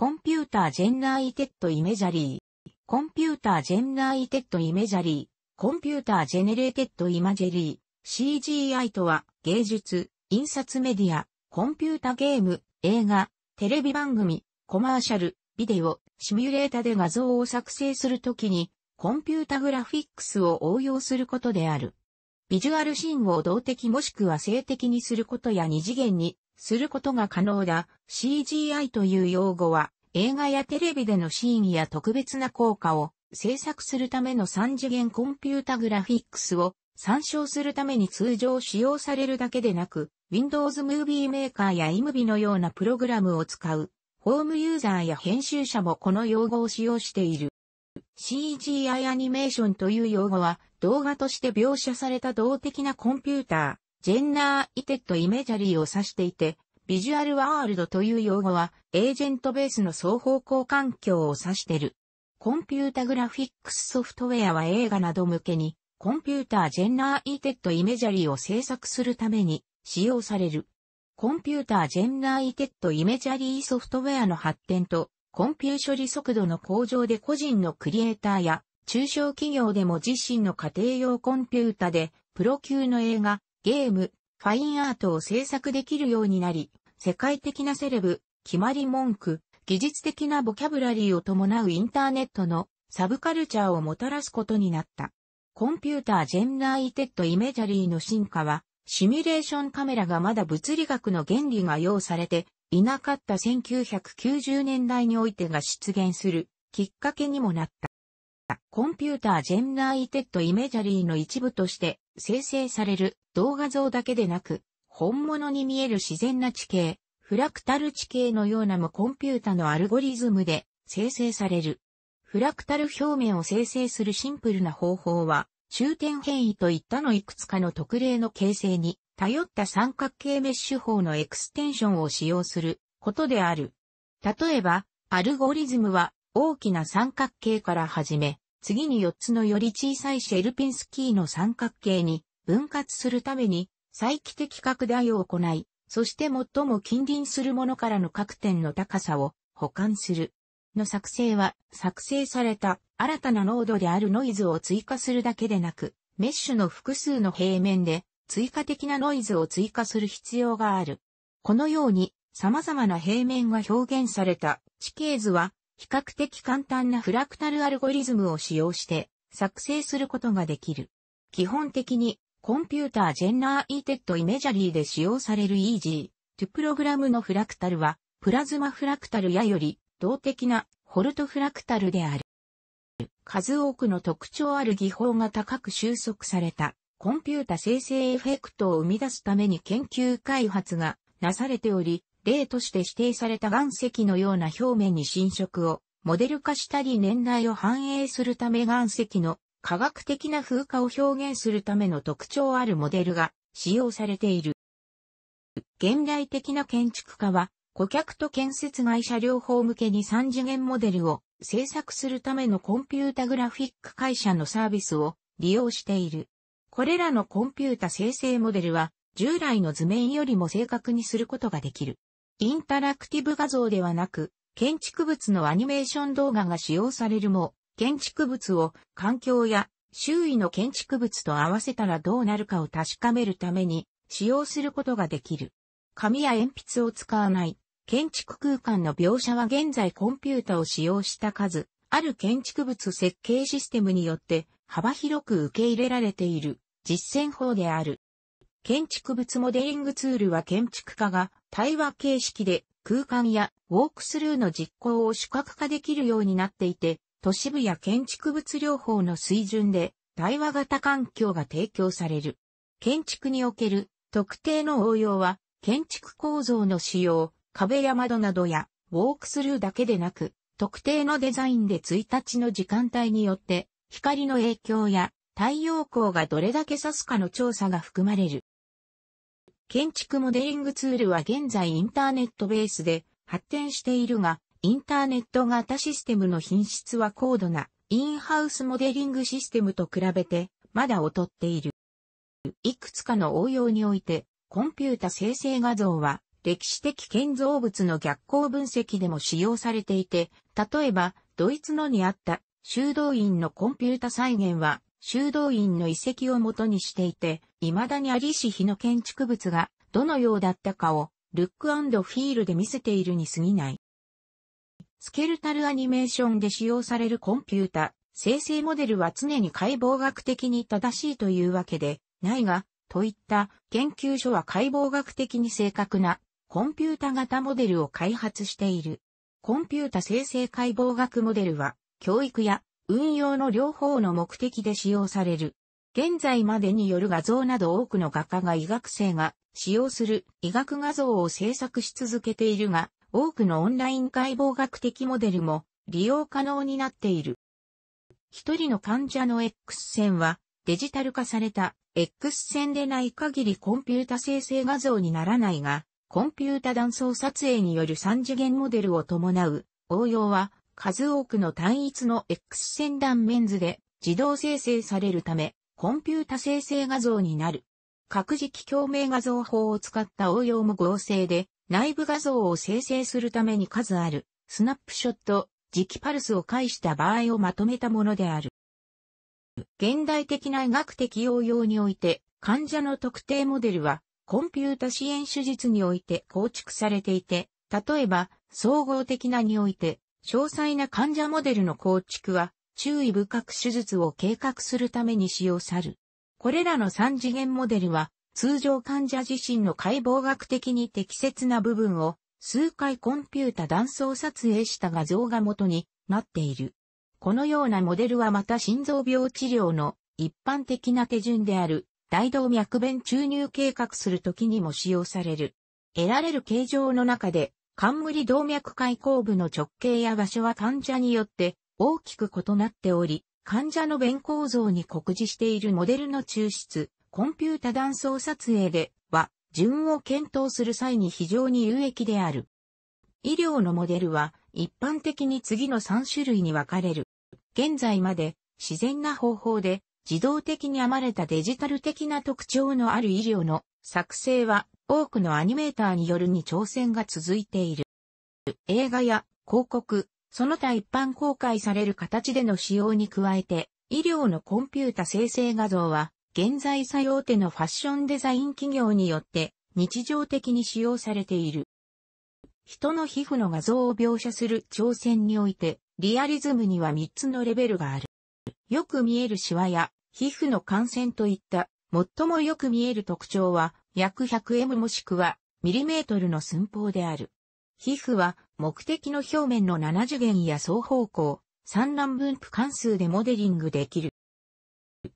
コンピュータージェンナイテッドイメジャリー、コンピュータージェンナイテッドイメジャリー、コンピュータージェネレーテッドイマジェリー、CGI とは芸術、印刷メディア、コンピュータゲーム、映画、テレビ番組、コマーシャル、ビデオ、シミュレータで画像を作成するときに、コンピュータグラフィックスを応用することである。ビジュアルシーンを動的もしくは性的にすることや二次元にすることが可能だ。CGI という用語は映画やテレビでのシーンや特別な効果を制作するための三次元コンピュータグラフィックスを参照するために通常使用されるだけでなく、Windows Movie Maker や iMovie のようなプログラムを使う、ホームユーザーや編集者もこの用語を使用している。CGI アニメーションという用語は動画として描写された動的なコンピューター。ジェンナーイテッドイメジャリーを指していて、ビジュアルワールドという用語は、エージェントベースの双方向環境を指してる。コンピュータグラフィックスソフトウェアは映画など向けに、コンピュータージェンナーイテッドイメジャリーを制作するために使用される。コンピュータージェンナーイテッドイメジャリーソフトウェアの発展と、コンピュー処理速度の向上で個人のクリエイターや、中小企業でも自身の家庭用コンピュータで、プロ級の映画、ゲーム、ファインアートを制作できるようになり、世界的なセレブ、決まり文句、技術的なボキャブラリーを伴うインターネットのサブカルチャーをもたらすことになった。コンピュータージェンナイテッドイメジャリーの進化は、シミュレーションカメラがまだ物理学の原理が要されていなかった1990年代においてが出現するきっかけにもなった。コンピュータージェンナーイテッドイメジャリーの一部として生成される動画像だけでなく、本物に見える自然な地形、フラクタル地形のようなもコンピュータのアルゴリズムで生成される。フラクタル表面を生成するシンプルな方法は、中点変異といったのいくつかの特例の形成に頼った三角形メッシュ法のエクステンションを使用することである。例えば、アルゴリズムは大きな三角形から始め、次に4つのより小さいシェルピンスキーの三角形に分割するために再帰的拡大を行い、そして最も近隣するものからの各点の高さを保管する。の作成は作成された新たな濃度であるノイズを追加するだけでなく、メッシュの複数の平面で追加的なノイズを追加する必要がある。このように様々な平面が表現された地形図は比較的簡単なフラクタルアルゴリズムを使用して作成することができる。基本的にコンピュータージェンナーイテッドイメジャリーで使用される EG、トゥプログラムのフラクタルはプラズマフラクタルやより動的なホルトフラクタルである。数多くの特徴ある技法が高く収束されたコンピュータ生成エフェクトを生み出すために研究開発がなされており、例として指定された岩石のような表面に侵食をモデル化したり年代を反映するため岩石の科学的な風化を表現するための特徴あるモデルが使用されている。現代的な建築家は顧客と建設会社両方向けに3次元モデルを制作するためのコンピュータグラフィック会社のサービスを利用している。これらのコンピュータ生成モデルは従来の図面よりも正確にすることができる。インタラクティブ画像ではなく、建築物のアニメーション動画が使用されるも、建築物を環境や周囲の建築物と合わせたらどうなるかを確かめるために使用することができる。紙や鉛筆を使わない建築空間の描写は現在コンピュータを使用した数、ある建築物設計システムによって幅広く受け入れられている実践法である。建築物モデリングツールは建築家が対話形式で空間やウォークスルーの実行を視覚化できるようになっていて、都市部や建築物療法の水準で対話型環境が提供される。建築における特定の応用は、建築構造の使用、壁や窓などやウォークスルーだけでなく、特定のデザインで1日の時間帯によって、光の影響や太陽光がどれだけ差すかの調査が含まれる。建築モデリングツールは現在インターネットベースで発展しているが、インターネット型システムの品質は高度なインハウスモデリングシステムと比べてまだ劣っている。いくつかの応用において、コンピュータ生成画像は歴史的建造物の逆光分析でも使用されていて、例えばドイツのにあった修道院のコンピュータ再現は修道院の遺跡をもとにしていて、未だにアりし日の建築物がどのようだったかをルックフィールで見せているに過ぎない。スケルタルアニメーションで使用されるコンピュータ、生成モデルは常に解剖学的に正しいというわけで、ないが、といった研究所は解剖学的に正確なコンピュータ型モデルを開発している。コンピュータ生成解剖学モデルは、教育や運用の両方の目的で使用される。現在までによる画像など多くの画家が医学生が使用する医学画像を制作し続けているが、多くのオンライン解剖学的モデルも利用可能になっている。一人の患者の X 線はデジタル化された X 線でない限りコンピュータ生成画像にならないが、コンピュータ断層撮影による三次元モデルを伴う応用は数多くの単一の X 線断面図で自動生成されるため、コンピュータ生成画像になる。各磁気共鳴画像法を使った応用も合成で、内部画像を生成するために数ある、スナップショット、磁気パルスを介した場合をまとめたものである。現代的な医学的応用において、患者の特定モデルは、コンピュータ支援手術において構築されていて、例えば、総合的なにおいて、詳細な患者モデルの構築は、注意深く手術を計画するために使用さる。これらの三次元モデルは、通常患者自身の解剖学的に適切な部分を、数回コンピュータ断層撮影した画像が元になっている。このようなモデルはまた心臓病治療の一般的な手順である大動脈弁注入計画するときにも使用される。得られる形状の中で冠動脈解剖部の直径や場所は患者によって大きく異なっており、患者の弁構造に酷似しているモデルの抽出、コンピュータ断層撮影では、順を検討する際に非常に有益である。医療のモデルは一般的に次の3種類に分かれる。現在まで自然な方法で自動的に編まれたデジタル的な特徴のある医療の作成は多くのアニメーターによるに挑戦が続いている。映画や広告、その他一般公開される形での使用に加えて、医療のコンピュータ生成画像は、現在作用手のファッションデザイン企業によって日常的に使用されている。人の皮膚の画像を描写する挑戦において、リアリズムには3つのレベルがある。よく見えるシワや皮膚の感染といった最もよく見える特徴は約 100m もしくはミリメートルの寸法である。皮膚は目的の表面の7次元や双方向、産卵分布関数でモデリングできる。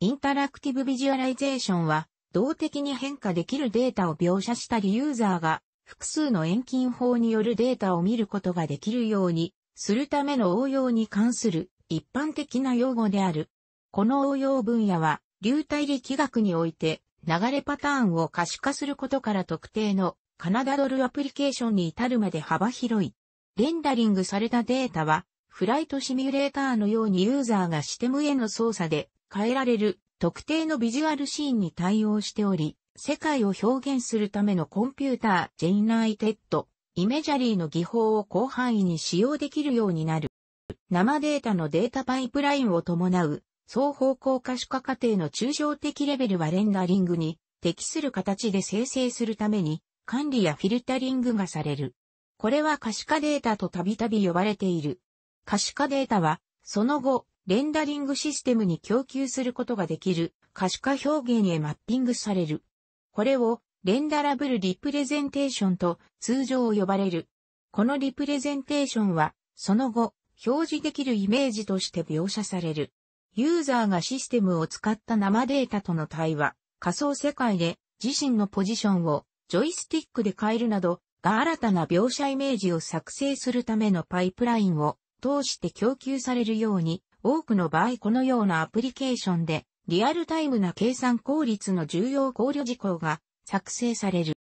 インタラクティブビジュアライゼーションは動的に変化できるデータを描写したりユーザーが複数の遠近法によるデータを見ることができるようにするための応用に関する一般的な用語である。この応用分野は流体力学において流れパターンを可視化することから特定のカナダドルアプリケーションに至るまで幅広い。レンダリングされたデータは、フライトシミュレーターのようにユーザーがシステムへの操作で変えられる特定のビジュアルシーンに対応しており、世界を表現するためのコンピュータージェイナイテッド、イメジャリーの技法を広範囲に使用できるようになる。生データのデータパイプラインを伴う双方向可視化過程の抽象的レベルはレンダリングに適する形で生成するために管理やフィルタリングがされる。これは可視化データとたびたび呼ばれている。可視化データは、その後、レンダリングシステムに供給することができる可視化表現へマッピングされる。これをレンダラブルリプレゼンテーションと通常呼ばれる。このリプレゼンテーションは、その後、表示できるイメージとして描写される。ユーザーがシステムを使った生データとの対話、仮想世界で自身のポジションをジョイスティックで変えるなどが新たな描写イメージを作成するためのパイプラインを通して供給されるように、多くの場合このようなアプリケーションでリアルタイムな計算効率の重要考慮事項が作成される。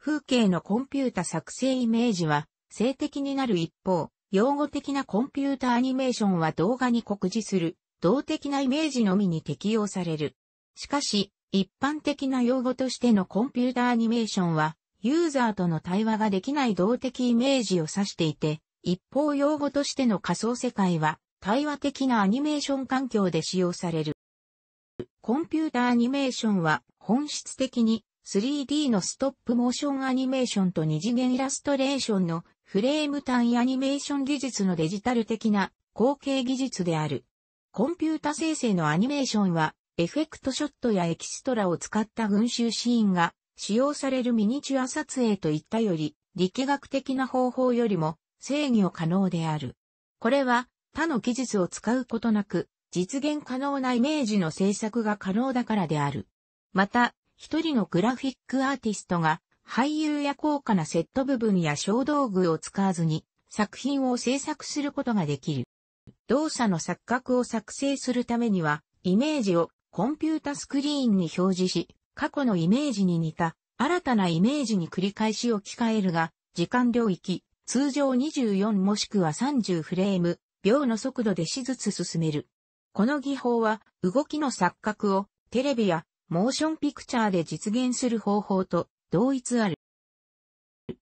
風景のコンピュータ作成イメージは性的になる一方、用語的なコンピュータアニメーションは動画に酷似する動的なイメージのみに適用される。しかし、一般的な用語としてのコンピュータアニメーションは、ユーザーとの対話ができない動的イメージを指していて、一方用語としての仮想世界は、対話的なアニメーション環境で使用される。コンピュータアニメーションは、本質的に 3D のストップモーションアニメーションと二次元イラストレーションのフレーム単位アニメーション技術のデジタル的な後継技術である。コンピュータ生成のアニメーションは、エフェクトショットやエキストラを使った群衆シーンが使用されるミニチュア撮影といったより、力学的な方法よりも制御可能である。これは他の技術を使うことなく、実現可能なイメージの制作が可能だからである。また、一人のグラフィックアーティストが俳優や高価なセット部分や小道具を使わずに作品を制作することができる。動作の錯覚を作成するためには、イメージをコンピュータスクリーンに表示し、過去のイメージに似た新たなイメージに繰り返し置き換えるが、時間領域、通常24もしくは30フレーム、秒の速度で手術進める。この技法は、動きの錯覚をテレビやモーションピクチャーで実現する方法と同一ある。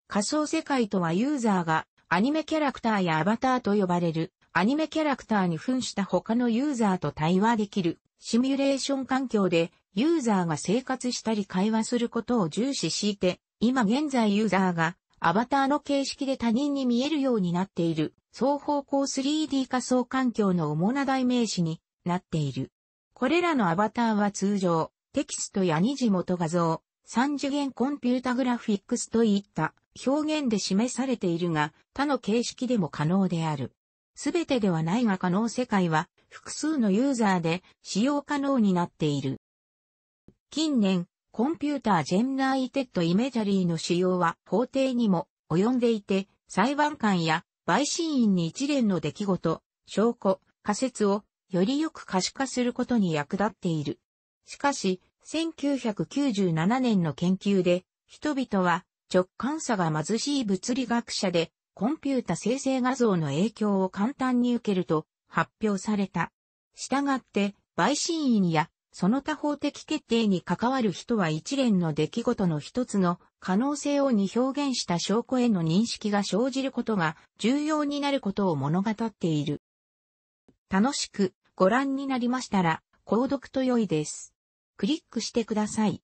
仮想世界とはユーザーがアニメキャラクターやアバターと呼ばれるアニメキャラクターに扮した他のユーザーと対話できるシミュレーション環境でユーザーが生活したり会話することを重視して、今現在ユーザーがアバターの形式で他人に見えるようになっている双方向 3D 仮想環境の主な代名詞になっている。これらのアバターは通常、テキストや二次元画像、三次元コンピュータグラフィックスといった表現で示されているが、他の形式でも可能である。すべてではないが可能世界は複数のユーザーで使用可能になっている。近年、コンピュータージェンナイテッドイメジャリーの使用は法廷にも及んでいて、裁判官や陪審員に一連の出来事、証拠、仮説をよりよく可視化することに役立っている。しかし、1997年の研究で、人々は直感差が貧しい物理学者でコンピュータ生成画像の影響を簡単に受けると発表された。したがって、陪審員やその他法的決定に関わる人は一連の出来事の一つの可能性をに表現した証拠への認識が生じることが重要になることを物語っている。楽しくご覧になりましたら、購読と良いです。クリックしてください。